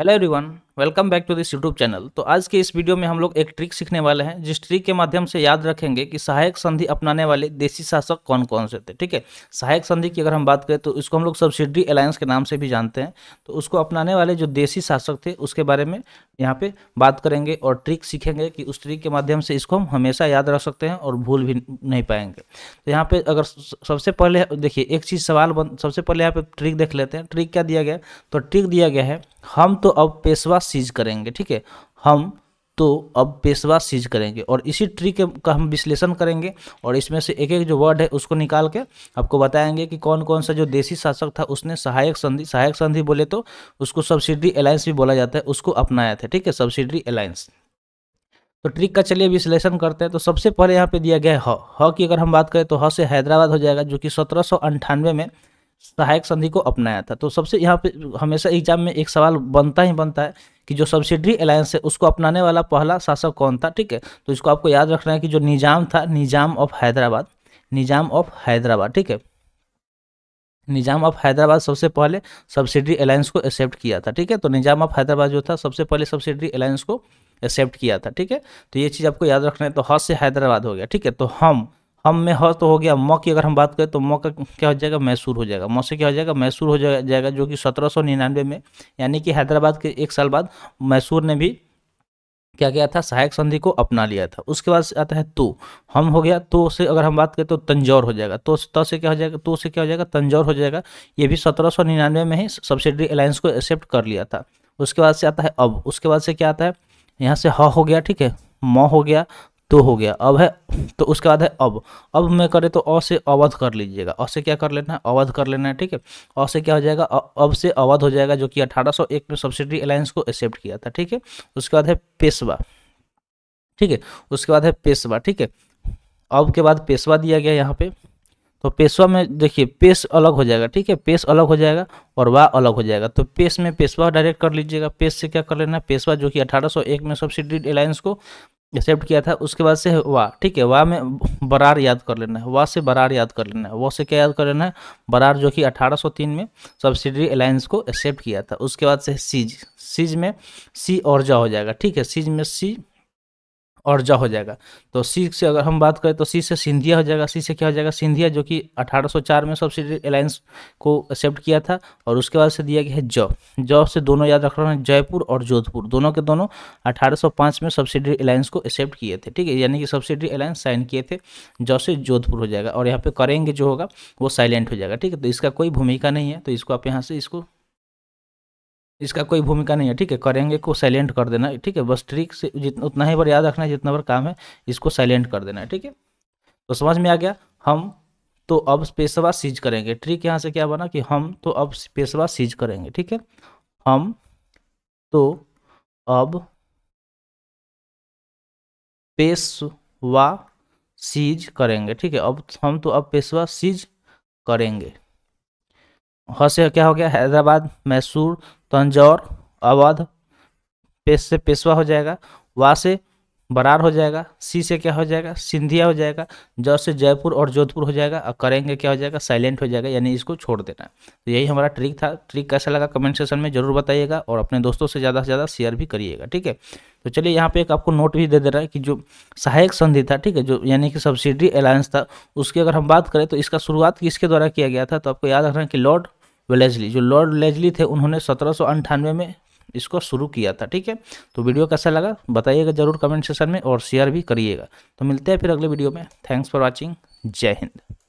Hello everyone, welcome back to this YouTube channel तो आज के इस वीडियो में हम लोग एक ट्रिक सीखने वाले हैं जिस ट्रिक के माध्यम से याद रखेंगे कि सहायक संधि अपनाने वाले देसी शासक कौन कौन से थे ठीक है सहायक संधि की अगर हम बात करें तो इसको हम लोग सब्सिडी अलायंस के नाम से भी जानते हैं तो उसको अपनाने वाले जो देसी शासक थे उसके बारे में यहाँ पे बात करेंगे और ट्रिक सीखेंगे कि उस ट्रिक के माध्यम से इसको हम हमेशा याद रख सकते हैं और भूल भी नहीं पाएंगे तो यहाँ पे अगर सबसे पहले देखिए एक चीज़ सवाल सबसे पहले यहाँ पे ट्रिक देख लेते हैं ट्रिक क्या दिया गया तो ट्रिक दिया गया है हम तो अब पेशवा सीज करेंगे ठीक है हम तो अब पेशवा सीज करेंगे और इसी ट्री के का हम विश्लेषण करेंगे और इसमें से एक एक जो वर्ड है उसको निकाल के आपको बताएंगे कि कौन कौन सा जो देसी शासक था उसने सहायक संधि सहायक संधि बोले तो उसको सब्सिडी अलायंस भी बोला जाता है उसको अपनाया था ठीक है सब्सिडी अलायंस तो ट्रिक का चलिए विश्लेषण करते हैं तो सबसे पहले यहाँ पे दिया गया है ह की अगर हम बात करें तो ह से हैदराबाद हो जाएगा जो कि सत्रह में सहायक संधि को अपनाया था तो सबसे यहाँ पे हमेशा एग्जाम में एक सवाल बनता ही बनता है कि जो सब्सिडरी अलायंस है उसको अपनाने वाला पहला शासक कौन था ठीक है तो इसको आपको याद रखना है कि जो निजाम था निजाम ऑफ हैदराबाद निजाम ऑफ हैदराबाद ठीक है निजाम ऑफ हैदराबाद सबसे पहले सब्सिडरी अलायंस को एक्सेप्ट किया था ठीक है तो निजाम ऑफ हैदराबाद जो था सबसे पहले सब्सिडरी अलायंस को एक्सेप्ट किया था ठीक है तो ये चीज़ आपको याद रखना है तो ह से हैदराबाद हो गया ठीक है तो हम हम में ह तो हो गया म की अगर हम बात करें तो म का क्या हो जाएगा मैसूर हो जाएगा म से क्या हो जाएगा मैसूर हो जाएगा जो कि सत्रह सौ निन्यानवे में यानी कि हैदराबाद के एक साल बाद मैसूर ने भी क्या किया था सहायक संधि को अपना लिया था उसके बाद आता है तो हम हो गया तो से अगर हम बात करें तो तंजौर हो जाएगा तो त तो से क्या हो जाएगा तो से क्या हो जाएगा तंजौर हो जाएगा ये भी सत्रह सौ निन्यानवे में ही सब्सिडरी अलायंस को एक्सेप्ट कर लिया था उसके बाद से आता है अब उसके बाद से क्या आता है यहाँ से ह हो गया ठीक है म हो गया तो हो गया अब है तो उसके बाद है अब अब मैं करें तो अ से अवध कर लीजिएगा अ से क्या कर लेना है अवध कर लेना है ठीक है अ से क्या हो जाएगा अब से अवध हो जाएगा जो कि 1801 में सब्सिडी अलायंस को एक्सेप्ट किया था ठीक है उसके बाद है पेशवा ठीक है उसके बाद है पेशवा ठीक है अब के बाद पेशवा दिया गया यहाँ पे तो पेशवा में देखिए पेश अलग हो जाएगा ठीक है पेश अलग हो जाएगा और वाह अलग हो जाएगा तो पेश में पेशवा डायरेक्ट कर लीजिएगा पेश से क्या कर लेना है पेशवा जो कि 1801 में सब्सिडी अलायंस को एक्सेप्ट किया था उसके बाद से वाह ठीक है वाह में बरार याद कर लेना है वाह से बरार याद कर लेना है वाह से क्या याद कर लेना है बरार जो कि 1803 में सब्सिडरी अलायंस को एक्सेप्ट किया था उसके बाद से सीज सीज में सी और जा हो जाएगा ठीक है सीज में सी और जा हो जाएगा तो सी से अगर हम बात करें तो सी से सिंधिया हो जाएगा सी से क्या हो जाएगा सिंधिया जो कि 1804 में सब्सिडी अलायंस को एक्सेप्ट किया था और उसके बाद से दिया गया है जौ जौ से दोनों याद रख रहे हैं जयपुर और जोधपुर दोनों के दोनों 1805 में सब्सिडी अलायंस को एक्सेप्ट किए थे ठीक है यानी कि सब्सिडी अलायंस साइन किए थे जॉ से जोधपुर हो जाएगा और यहाँ पर करेंगे जो होगा वो साइलेंट हो जाएगा ठीक है तो इसका कोई भूमिका नहीं है तो इसको आप यहाँ से इसको इसका कोई भूमिका नहीं है ठीक है करेंगे को साइलेंट कर देना ठीक है बस ट्रिक से जितना उतना ही बार याद रखना है जितना बार काम है इसको साइलेंट कर देना है ठीक है तो समझ में आ गया हम तो अब पेशवा सीज करेंगे ट्रिक यहाँ से क्या बना कि हम तो अब पेशवा सीज करेंगे ठीक है हम तो अब पेशवा सीज करेंगे ठीक है अब हम तो अब पेशवा सीज करेंगे हसे से क्या हो गया हैदराबाद मैसूर तंजौर अवध पेश से पेशवा हो जाएगा वा से बरार हो जाएगा सी से क्या हो जाएगा सिंधिया हो जाएगा ज से जयपुर और जोधपुर हो जाएगा और करेंगे क्या हो जाएगा साइलेंट हो जाएगा यानी इसको छोड़ देना है तो यही हमारा ट्रिक था ट्रिक कैसा लगा कमेंट सेशन में जरूर बताइएगा और अपने दोस्तों से ज़्यादा से ज़्यादा शेयर भी करिएगा ठीक है तो चलिए यहाँ पर एक आपको नोट भी दे दे रहा है कि जो सहायक संधि था ठीक है जो यानी कि सब्सिडी अलायंस था उसकी अगर हम बात करें तो इसका शुरुआत किसके द्वारा किया गया था तो आपको याद रखना कि लॉर्ड वेलेजली जो लॉर्ड वेलेजली थे उन्होंने सत्रह में इसको शुरू किया था ठीक है तो वीडियो कैसा लगा बताइएगा जरूर कमेंट सेक्शन में और शेयर भी करिएगा तो मिलते हैं फिर अगले वीडियो में थैंक्स फॉर वॉचिंग जय हिंद